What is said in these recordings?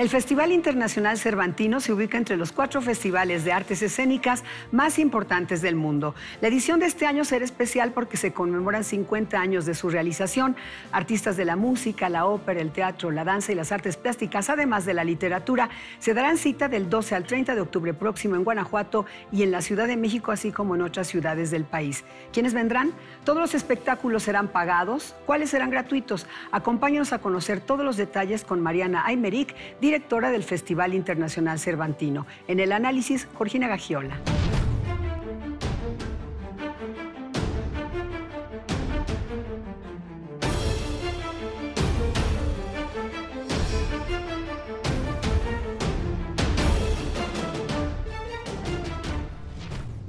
El Festival Internacional Cervantino se ubica entre los cuatro festivales de artes escénicas más importantes del mundo. La edición de este año será especial porque se conmemoran 50 años de su realización. Artistas de la música, la ópera, el teatro, la danza y las artes plásticas, además de la literatura, se darán cita del 12 al 30 de octubre próximo en Guanajuato y en la Ciudad de México, así como en otras ciudades del país. ¿Quiénes vendrán? Todos los espectáculos serán pagados. ¿Cuáles serán gratuitos? Acompáñanos a conocer todos los detalles con Mariana Aymeric, directora del Festival Internacional Cervantino. En el análisis, Jorgina Gagiola.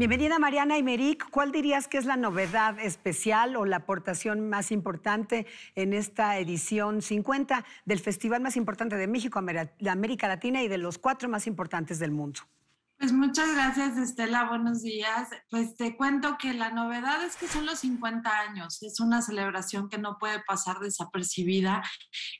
Bienvenida Mariana y Merik, ¿Cuál dirías que es la novedad especial o la aportación más importante en esta edición 50 del festival más importante de México, América Latina y de los cuatro más importantes del mundo? Pues muchas gracias, Estela. Buenos días. Pues te cuento que la novedad es que son los 50 años. Es una celebración que no puede pasar desapercibida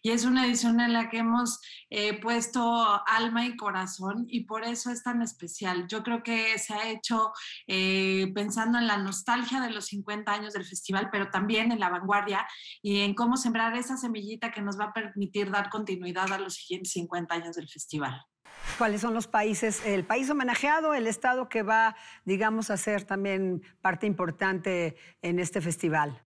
y es una edición en la que hemos eh, puesto alma y corazón y por eso es tan especial. Yo creo que se ha hecho eh, pensando en la nostalgia de los 50 años del festival, pero también en la vanguardia y en cómo sembrar esa semillita que nos va a permitir dar continuidad a los siguientes 50 años del festival cuáles son los países, el país homenajeado, el estado que va, digamos, a ser también parte importante en este festival.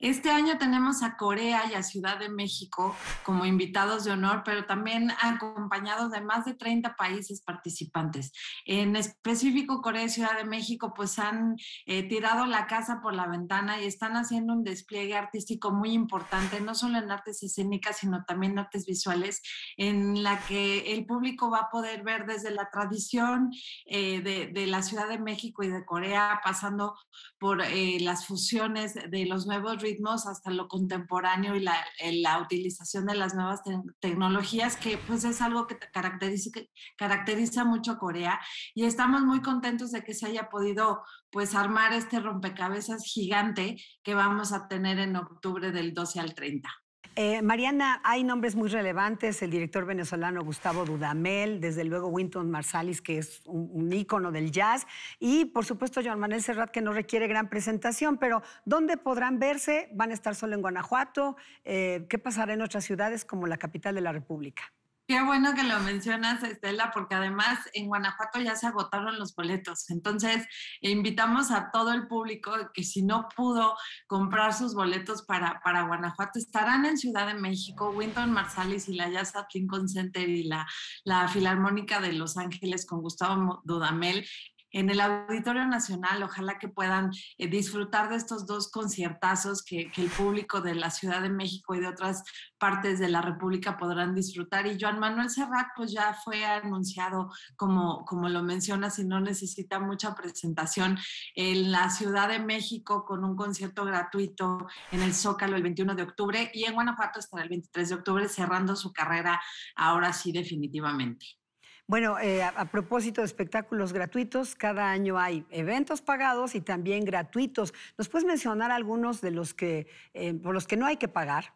Este año tenemos a Corea y a Ciudad de México como invitados de honor, pero también acompañados de más de 30 países participantes. En específico, Corea y Ciudad de México pues han eh, tirado la casa por la ventana y están haciendo un despliegue artístico muy importante, no solo en artes escénicas, sino también artes visuales, en la que el público va a poder ver desde la tradición eh, de, la Ciudad de México y de Corea, pasando por eh, las fusiones de los nuevos ritmos hasta lo contemporáneo y la, eh, utilización de las nuevas tecnologías, que pues es algo que caracteriza, caracteriza mucho a Corea. Y estamos muy contentos de que se haya podido pues armar este rompecabezas gigante que vamos a tener en octubre del 12 al 30. Eh, Mariana, hay nombres muy relevantes, el director venezolano Gustavo Dudamel, desde luego Winton Marsalis, que es un, ícono del jazz, y por supuesto Joan Manuel Serrat, que no requiere gran presentación, pero ¿dónde podrán verse? ¿Van a estar solo en Guanajuato? Eh, ¿Qué pasará en otras ciudades como la capital de la República? Qué bueno que lo mencionas, Estela, porque además en Guanajuato ya se agotaron los boletos. Entonces, invitamos a todo el público que si no pudo comprar sus boletos para, para Guanajuato, estarán en Ciudad de México, Winton Marsalis y la Jazz at Lincoln Center y la, la Filarmónica de Los Ángeles con Gustavo Dudamel en el Auditorio Nacional. Ojalá que puedan eh, disfrutar de estos dos conciertazos que, el público de la Ciudad de México y de otras partes de la República podrán disfrutar. Y Joan Manuel Serrat, pues ya fue anunciado, como, como lo mencionas, si no necesita mucha presentación en la Ciudad de México con un concierto gratuito en el Zócalo el 21 de octubre y en Guanajuato estará el 23 de octubre cerrando su carrera ahora sí definitivamente. Bueno, eh, a, propósito de espectáculos gratuitos, cada año hay eventos pagados y también gratuitos. ¿Nos puedes mencionar algunos de los eh, por los que no hay que pagar?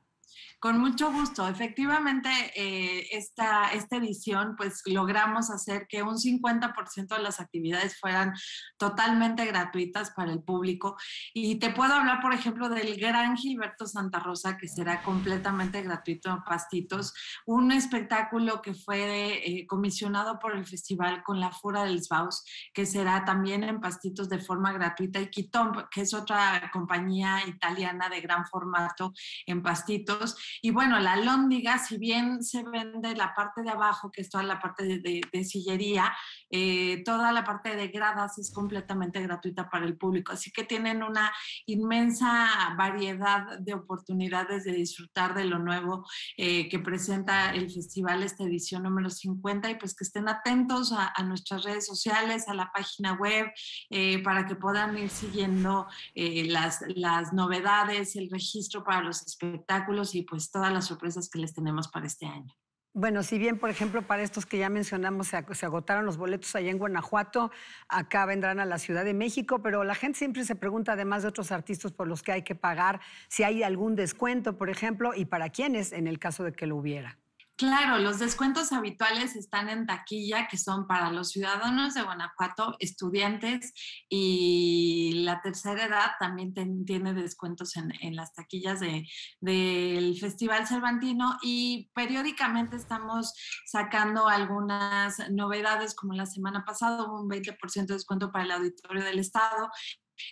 Con mucho gusto. Efectivamente, eh, esta, edición, pues logramos hacer que un 50% de las actividades fueran totalmente gratuitas para el público. Y te puedo hablar, por ejemplo, del gran Gilberto Santa Rosa, que será completamente gratuito en Pastitos, un espectáculo que fue eh, comisionado por el festival con la Fura del Sbaus, que será también en Pastitos de forma gratuita, y Quitom, que es otra compañía italiana de gran formato en Pastitos y bueno, la lóndiga, si bien se vende la parte de abajo, que es toda la parte de, sillería, eh, toda la parte de gradas es completamente gratuita para el público. Así que tienen una inmensa variedad de oportunidades de disfrutar de lo nuevo eh, que presenta el festival, esta edición número 50. Y pues que estén atentos a, nuestras redes sociales, a la página web, eh, para que puedan ir siguiendo las novedades, el registro para los espectáculos y pues todas las sorpresas que les tenemos para este año. Bueno, si bien, por ejemplo, para estos que ya mencionamos se agotaron los boletos allá en Guanajuato, acá vendrán a la Ciudad de México, pero la gente siempre se pregunta, además de otros artistas por los que hay que pagar, si hay algún descuento, por ejemplo, y para quiénes en el caso de que lo hubiera. Claro, los descuentos habituales están en taquilla, que son para los ciudadanos de Guanajuato, estudiantes y la tercera edad también tiene descuentos en, las taquillas del Festival Cervantino y periódicamente estamos sacando algunas novedades, como la semana pasada hubo un 20% de descuento para el auditorio del Estado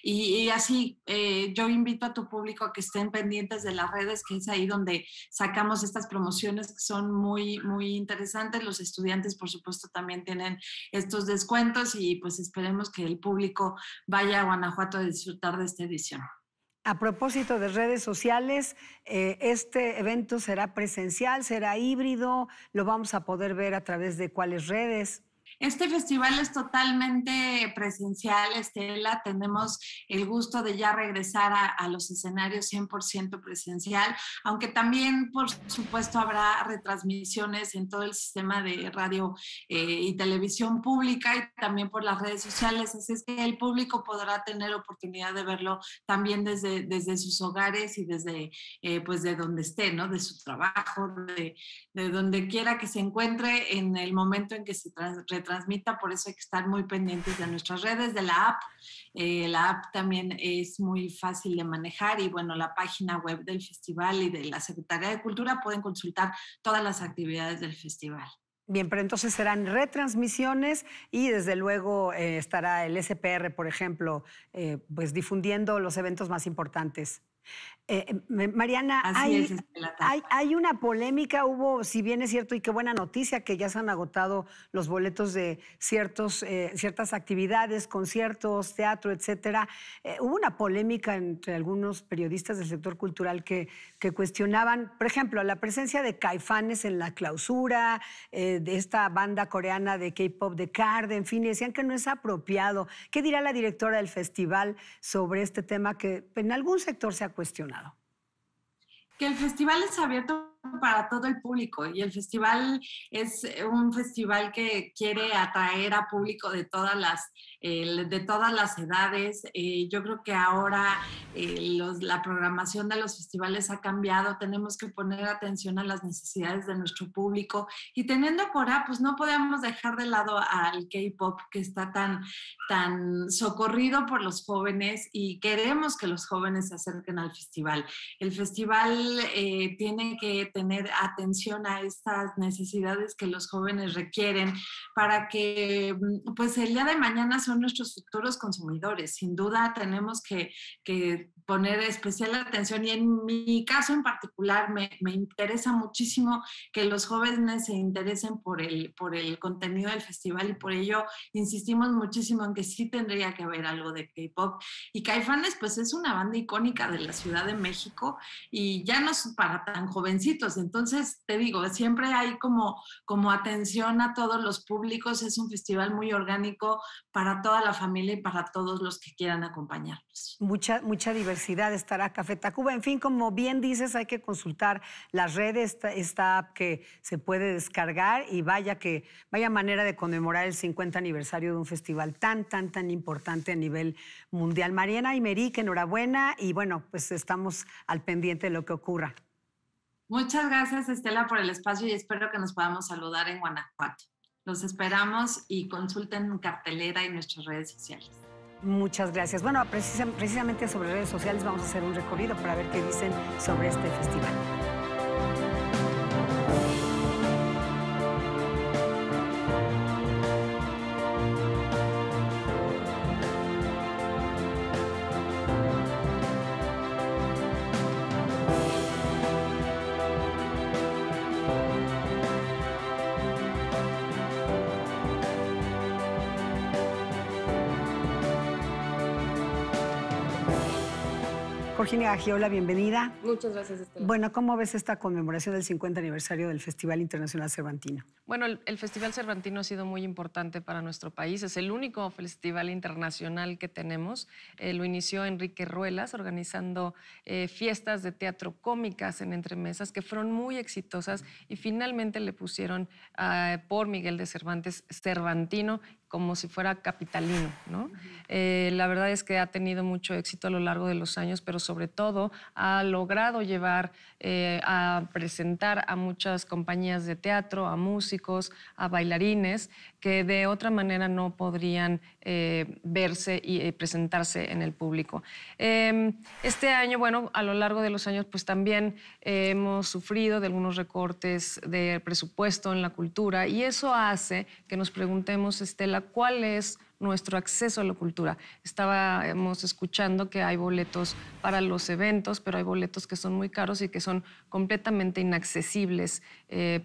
y, así eh, yo invito a tu público a que estén pendientes de las redes, que es ahí donde sacamos estas promociones que son muy, muy interesantes. Los estudiantes, por supuesto, también tienen estos descuentos y pues esperemos que el público vaya a Guanajuato a disfrutar de esta edición. A propósito de redes sociales, eh, este evento será presencial, será híbrido, lo vamos a poder ver a través de cuáles redes. Este festival es totalmente presencial, Estela. Tenemos el gusto de ya regresar a, los escenarios 100% presencial, aunque también, por supuesto, habrá retransmisiones en todo el sistema de radio eh, y televisión pública y también por las redes sociales. Así es que el público podrá tener oportunidad de verlo también desde, desde sus hogares y desde, eh, pues, de donde esté, ¿no? De su trabajo, de, de donde quiera que se encuentre en el momento en que se transmite transmita, por eso hay que estar muy pendientes de nuestras redes, de la app. Eh, la app también es muy fácil de manejar y bueno, la página web del festival y de la Secretaría de Cultura pueden consultar todas las actividades del festival. Bien, pero entonces serán retransmisiones y desde luego eh, estará el SPR, por ejemplo, eh, pues difundiendo los eventos más importantes. Eh, eh, Mariana, hay, una polémica, hubo, si bien es cierto, y qué buena noticia, que ya se han agotado los boletos de ciertos, eh, ciertas actividades, conciertos, teatro, etcétera. hubo una polémica entre algunos periodistas del sector cultural que, que cuestionaban, por ejemplo, la presencia de caifanes en la clausura, de esta banda coreana de K-pop de Card, en fin, y decían que no es apropiado. ¿Qué dirá la directora del festival sobre este tema que en algún sector se ha cuestionado? que el festival es abierto para todo el público y el festival es eh, un festival que quiere atraer a público de todas las, de todas las edades. Eh, yo creo que ahora eh, los, la programación de los festivales ha cambiado, tenemos que poner atención a las necesidades de nuestro público y teniendo Cora, pues no podemos dejar de lado al K-Pop que está tan, tan socorrido por los jóvenes y queremos que los jóvenes se acerquen al festival. El festival tiene que tener atención a estas necesidades que los jóvenes requieren para que mm, pues el día de mañana son nuestros futuros consumidores. Sin duda tenemos que, que poner especial atención y en mi caso en particular me, me, interesa muchísimo que los jóvenes se interesen por el, por el contenido del festival y por ello insistimos muchísimo en que sí tendría que haber algo de K-Pop. Y Caifanes pues es una banda icónica de la Ciudad de México y ya no es para tan jovencitos, entonces te digo, siempre hay como, como atención a todos los públicos, es un festival muy orgánico para toda la familia y para todos los que quieran acompañarnos. Mucha, mucha diversidad estará Café Tacuba. En fin, como bien dices, hay que consultar las redes, esta, app que se puede descargar y vaya que vaya manera de conmemorar el 50 aniversario de un festival tan, tan, tan importante a nivel mundial. Mariana y que enhorabuena y bueno, pues estamos al pendiente de lo que ocurra. Muchas gracias, Estela, por el espacio y espero que nos podamos saludar en Guanajuato. Los esperamos y consulten cartelera y nuestras redes sociales. Muchas gracias. Bueno, precisamente sobre redes sociales vamos a hacer un recorrido para ver qué dicen sobre este festival. Virginia Gagiola, bienvenida. Muchas gracias, Bueno, ¿cómo ves esta conmemoración del 50 aniversario del Festival Internacional Cervantino? Bueno, el, Festival Cervantino ha sido muy importante para nuestro país. Es el único festival internacional que tenemos. Eh, lo inició Enrique Ruelas organizando eh, fiestas de teatro cómicas en entremesas que fueron muy exitosas y finalmente le pusieron eh, por Miguel de Cervantes Cervantino como si fuera capitalino. ¿no? Eh, la verdad es que ha tenido mucho éxito a lo largo de los años, pero sobre todo ha logrado llevar eh, a presentar a muchas compañías de teatro, a músicos, a bailarines, que de otra manera no podrían eh, verse y eh, presentarse en el público. Em, este año, bueno, a lo largo de los años, pues también eh, hemos sufrido de algunos recortes de presupuesto en la cultura y eso hace que nos preguntemos, Estela, ¿cuál es nuestro acceso a la cultura. Estábamos escuchando que hay boletos para los eventos, pero hay boletos que son muy caros y que son completamente inaccesibles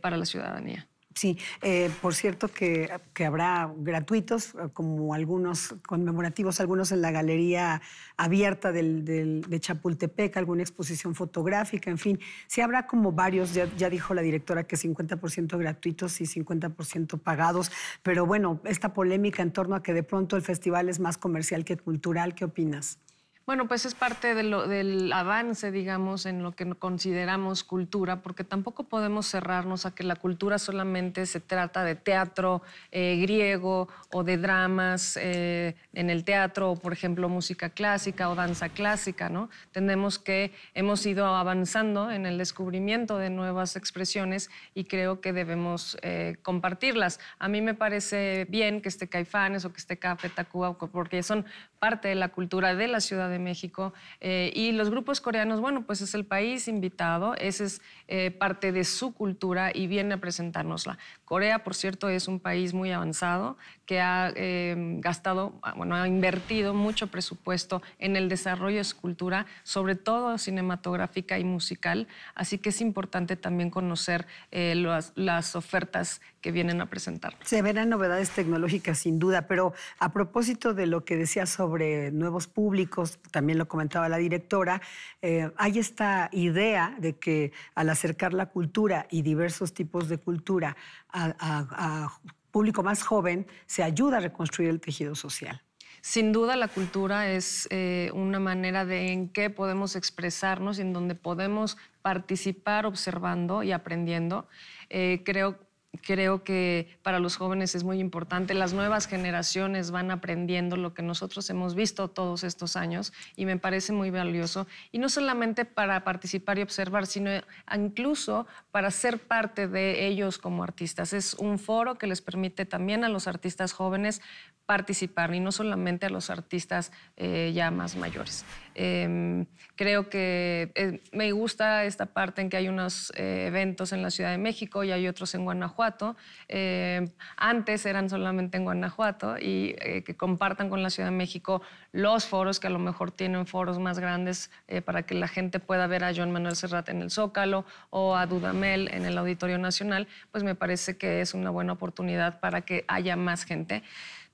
para la ciudadanía. Sí, eh, por cierto que, habrá gratuitos, eh, como algunos conmemorativos, algunos en la galería abierta de Chapultepec, alguna exposición fotográfica, en fin. Sí habrá como varios, ya, ya dijo la directora que 50% gratuitos y 50% pagados, pero bueno, esta polémica en torno a que de pronto el festival es más comercial que cultural, ¿qué opinas? Bueno, pues es parte de lo, del avance, digamos, en lo que consideramos cultura, porque tampoco podemos cerrarnos a que la cultura solamente se trata de teatro eh, griego o de dramas eh, en el teatro, o por ejemplo, música clásica o danza clásica, ¿no? Tenemos que, hemos ido avanzando en el descubrimiento de nuevas expresiones y creo que debemos eh, compartirlas. A mí me parece bien que esté Caifanes o que esté Café Tacuba, porque son parte de la cultura de la ciudad de México. Eh, y los grupos coreanos, bueno, pues es el país invitado, esa es eh, parte de su cultura y viene a presentárnosla. Corea, por cierto, es un país muy avanzado que ha em, gastado, ah, bueno, ha invertido mucho presupuesto en el desarrollo de su cultura, sobre todo cinematográfica y musical. Así que es importante también conocer eh, las, ofertas que vienen a presentar. Se verán novedades tecnológicas sin duda, pero a propósito de lo que decía sobre nuevos públicos, también lo comentaba la directora, eh, hay esta idea de que al acercar la cultura y diversos tipos de cultura a, público más joven, se ayuda a reconstruir el tejido social. Sin duda la cultura es eh, una manera de en que podemos expresarnos y en donde podemos participar observando y aprendiendo. Eh, creo creo que para los jóvenes es muy importante. Las nuevas generaciones van aprendiendo lo que nosotros hemos visto todos estos años y me parece muy valioso. Y no solamente para participar y observar, sino incluso para ser parte de ellos como artistas. Es un foro que les permite también a los artistas jóvenes participar y no solamente a los artistas eh, ya más mayores. Em, creo que eh, me gusta esta parte en que hay unos eh, eventos en la Ciudad de México y hay otros en Guanajuato. Em, antes eran solamente en Guanajuato y eh, que compartan con la Ciudad de México los foros, que a lo mejor tienen foros más grandes para que la gente pueda ver a John Manuel Serrat en el Zócalo o a Dudamel en el Auditorio Nacional, pues me parece que es una buena oportunidad para que haya más gente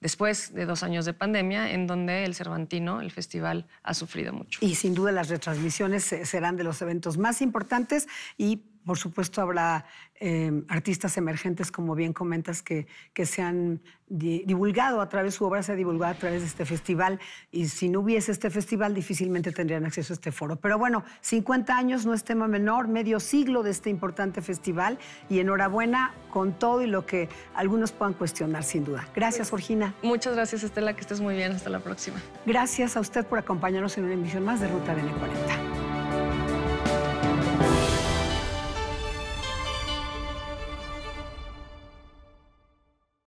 después de dos años de pandemia, en donde el Cervantino, el festival, ha sufrido mucho. Y sin duda las retransmisiones eh, serán de los eventos más importantes y por supuesto, habrá eh, artistas emergentes, como bien comentas, que, que se han divulgado a través, de su obra se ha divulgado a través de este festival, y si no hubiese este festival, difícilmente tendrían acceso a este foro. Pero bueno, 50 años no es tema menor, medio siglo de este importante festival, y enhorabuena con todo y lo que algunos puedan cuestionar, sin duda. Gracias, Jorgina. Muchas gracias, Estela, que estés muy bien, hasta la próxima. Gracias a usted por acompañarnos en una emisión más de Ruta de 40